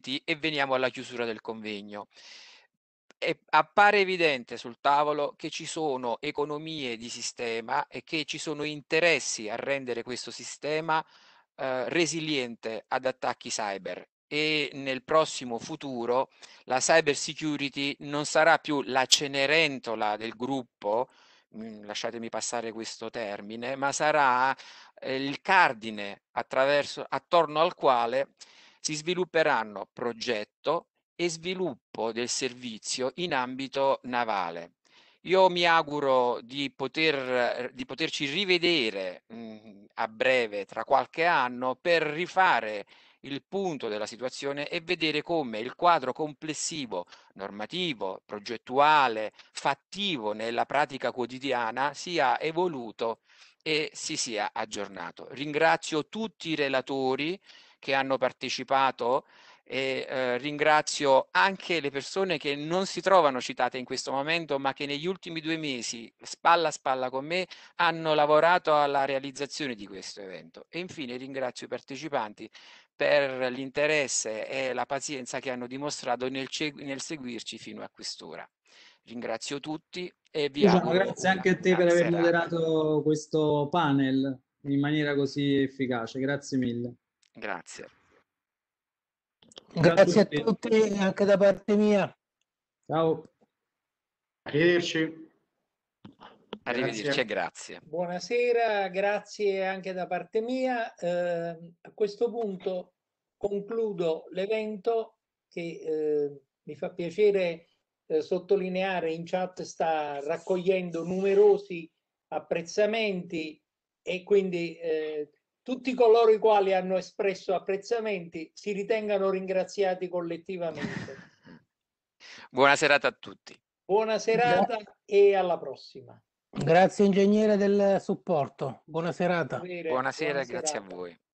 argomenti e veniamo alla chiusura del convegno. E appare evidente sul tavolo che ci sono economie di sistema e che ci sono interessi a rendere questo sistema eh, resiliente ad attacchi cyber e nel prossimo futuro la cyber security non sarà più la cenerentola del gruppo, mm, lasciatemi passare questo termine, ma sarà eh, il cardine attorno al quale si svilupperanno progetto e sviluppo del servizio in ambito navale. Io mi auguro di, poter, di poterci rivedere mh, a breve, tra qualche anno, per rifare il punto della situazione e vedere come il quadro complessivo, normativo, progettuale, fattivo nella pratica quotidiana sia evoluto e si sia aggiornato. Ringrazio tutti i relatori che hanno partecipato e eh, ringrazio anche le persone che non si trovano citate in questo momento ma che negli ultimi due mesi spalla a spalla con me hanno lavorato alla realizzazione di questo evento e infine ringrazio i partecipanti per l'interesse e la pazienza che hanno dimostrato nel, nel seguirci fino a quest'ora. Ringrazio tutti e vi Luciano, auguro. Grazie anche a te per aver moderato questo panel in maniera così efficace. Grazie mille. Grazie. Grazie a tutti anche da parte mia. Ciao. Arrivederci. Arrivederci grazie. grazie. Buonasera, grazie anche da parte mia. Eh, a questo punto concludo l'evento che eh, mi fa piacere eh, sottolineare in chat sta raccogliendo numerosi apprezzamenti e quindi eh, tutti coloro i quali hanno espresso apprezzamenti si ritengano ringraziati collettivamente. Buona serata a tutti. Buona serata Grazie. e alla prossima. Grazie ingegnere del supporto. Buona serata. Buonasera, Buonasera grazie serata. a voi.